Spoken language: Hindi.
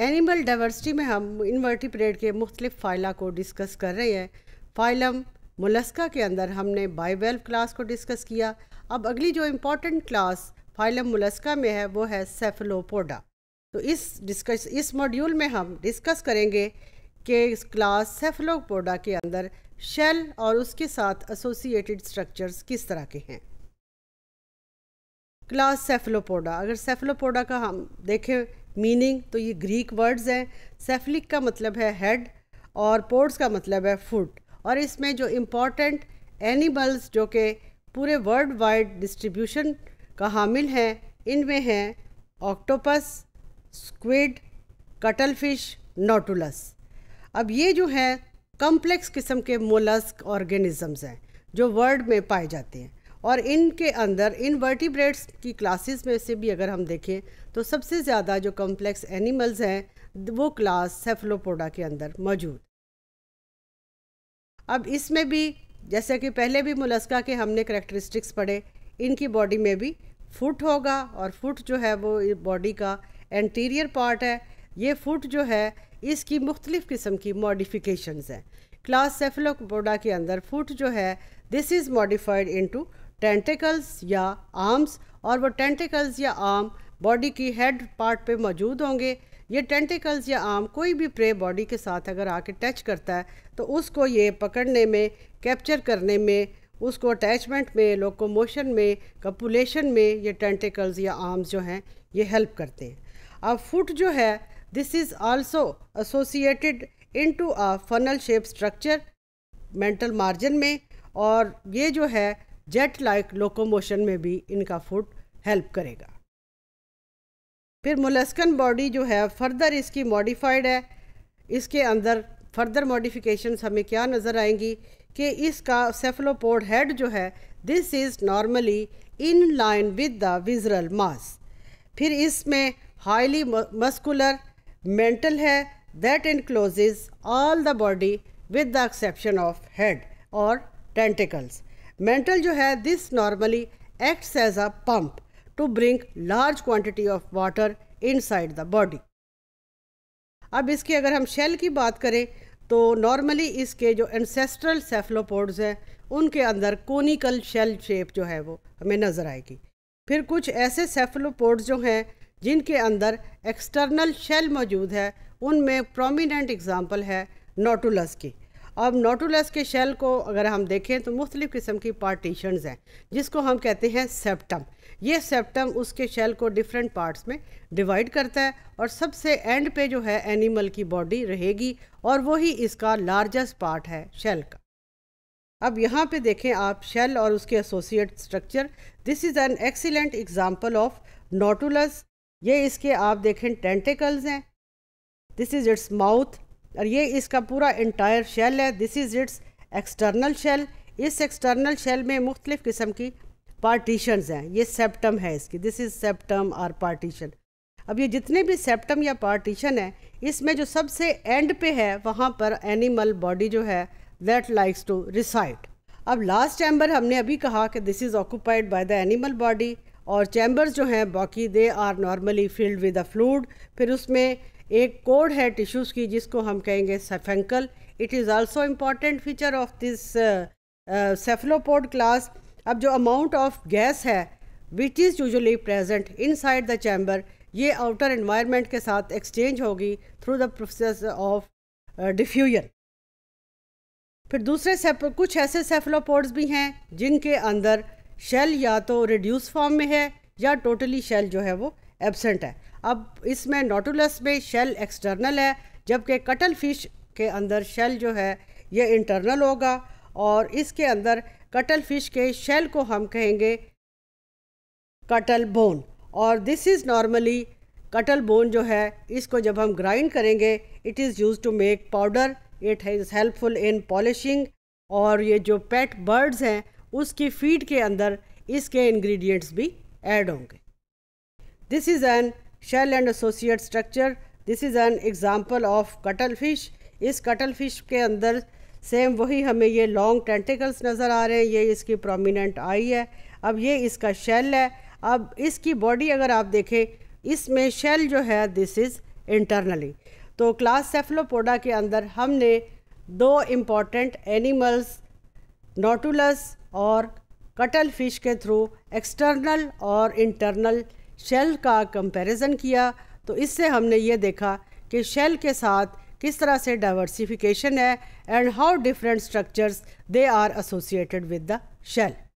एनिमल डाइवर्सिटी में हम इन्वर्टिप्रेट के मुख्तलिफ फ़ाइला को डिस्कस कर रहे हैं फाइलम मुलस्का के अंदर हमने बाईवेल्व क्लास को डिस्कस किया अब अगली जो इम्पोर्टेंट क्लास फाइलम मुलस्का में है वो है सेफलोपोडा तो इस डिस्कस इस मॉड्यूल में हम डिस्कस करेंगे कि क्लास सेफलोपोडा के अंदर शेल और उसके साथ एसोसिएटेड स्ट्रक्चर्स किस तरह के हैं क्लास सेफलोपोडा अगर सेफलोपोडा का हम देखें मीनिंग तो ये ग्रीक वर्ड्स हैं सेफलिक का मतलब है हेड और पोर्ट्स का मतलब है फूड और इसमें जो इम्पॉर्टेंट एनिमल्स जो कि पूरे वर्ल्ड वाइड डिस्ट्रीब्यूशन का हामिल हैं इनमें हैं ऑक्टोपस स्क्विड कटलफिश नोटुलस अब ये जो है कम्प्लेक्स किस्म के मोलस्क ऑर्गेनिज़म्स हैं जो वर्ल्ड में पाए जाते हैं और इनके अंदर इन वर्टिब्रेट्स की क्लासेस में से भी अगर हम देखें तो सबसे ज़्यादा जो कम्प्लेक्स एनिमल्स हैं वो क्लास सेफलोपोडा के अंदर मौजूद अब इसमें भी जैसे कि पहले भी मुलस्का के हमने करेक्टरिस्टिक्स पढ़े इनकी बॉडी में भी फुट होगा और फुट जो है वो बॉडी का एंटीरियर पार्ट है ये फुट जो है इसकी मुख्तलिफ़ किस्म की मॉडिफिकेशंस हैं क्लास सेफलोपोडा के अंदर फुट जो है this is modified into tentacles या आर्म्स और वो टेंटिकल्स या आर्म बॉडी की हेड पार्ट पे मौजूद होंगे ये टेंटिकल्स या आर्म कोई भी प्रे बॉडी के साथ अगर आके टच करता है तो उसको ये पकड़ने में कैप्चर करने में उसको अटैचमेंट में लोकोमोशन में कपुलेशन में ये टेंटिकल्स या आर्म्स जो हैं ये हेल्प करते हैं अब फुट जो है this is also associated into a funnel shape structure mantle margin में और ये जो है जेट लाइक लोकोमोशन में भी इनका फूड हेल्प करेगा फिर मोलस्कन बॉडी जो है फर्दर इसकी मॉडिफाइड है इसके अंदर फर्दर मॉडिफिकेशन हमें क्या नज़र आएंगी कि इसका सेफलोपोड हेड जो है this is normally in line with the visceral mass फिर इसमें हाईली मस्कुलर मेंटल है that enclose all the body with the exception of head और टेंटिकल्स मेंटल जो है this normally acts as a pump to bring large quantity of water inside the body अब इसके अगर हम शेल की बात करें तो नॉर्मली इसके जो एंसेस्ट्रल सेफलोपोड्स हैं उनके अंदर कोनिकल शेल शेप जो है वो हमें नज़र आएगी फिर कुछ ऐसे सेफलोपोड्स जो हैं जिनके अंदर एक्सटर्नल शेल मौजूद है उनमें प्रोमिनेंट एग्जाम्पल है नोटुलस की अब नोटुलस के शेल को अगर हम देखें तो मुख्तलिफ़ किस्म की पार्टीशन हैं जिसको हम कहते हैं सेप्टम ये सेप्टम उसके शेल को डिफरेंट पार्ट्स में डिवाइड करता है और सबसे एंड पे जो है एनिमल की बॉडी रहेगी और वही इसका लार्जेस्ट पार्ट है शेल का अब यहाँ पे देखें आप शेल और उसके associate structure this is an excellent example of nautilus ये इसके आप देखें टेंटिकल्स हैं दिस इज़ इट्स माउथ और ये इसका पूरा इंटायर शेल है this is its external shell इस एक्सटर्नल शेल में मुख्तलिफ़ किस्म की पार्टीशन हैं ये सेप्टम है इसकी दिस इज़ सेप्टम और पार्टीशन अब ये जितने भी सेप्टम या पार्टीशन है इसमें जो सबसे एंड पे है वहाँ पर एनिमल बॉडी जो है दैट लाइक्स टू रिसाइड अब लास्ट चैम्बर हमने अभी कहा कि this is occupied by the animal body और चैम्बर्स जो हैं बाकी they are normally filled with a fluid फिर उसमें एक कोड है टिश्यूज़ की जिसको हम कहेंगे siphuncle it is also important feature of this cephalopod class अब जो अमाउंट ऑफ गैस है which is usually present inside the chamber ये आउटर इन्वायरमेंट के साथ एक्सचेंज होगी through the process of diffusion फिर दूसरे कुछ ऐसे सेफलोपोड्स भी हैं जिनके अंदर शेल या तो रिड्यूस फॉर्म में है या टोटली शेल जो है वो एबसेंट है अब इसमें नोटुलस में शेल एक्सटर्नल है जबकि कटल फिश के अंदर शेल जो है ये इंटरनल होगा और इसके अंदर कटल फिश के शेल को हम कहेंगे कटल बोन और this is normally cuttle bone जो है इसको जब हम ग्राइंड करेंगे it is use to make powder it is helpful in polishing और ये जो पेट बर्ड्स हैं उसकी फीड के अंदर इसके इंग्रेडिएंट्स भी ऐड होंगे this is an shell and associate structure this is an example of cuttle fish इस कटल फिश के अंदर सेम वही हमें ये लॉन्ग टेंटिकल्स नज़र आ रहे हैं ये इसकी प्रोमिनेंट आई है अब ये इसका शेल है अब इसकी बॉडी अगर आप देखें इसमें शेल जो है दिस इज़ इंटरनली तो क्लास सेफलोपोडा के अंदर हमने दो इम्पॉर्टेंट एनिमल्स नोटुलस और कटल फिश के थ्रू एक्सटर्नल और इंटरनल शेल का कंपैरिजन किया तो इससे हमने ये देखा कि शेल के साथ किस तरह से डाइवर्सिफिकेशन है and how different structures they are associated with the shell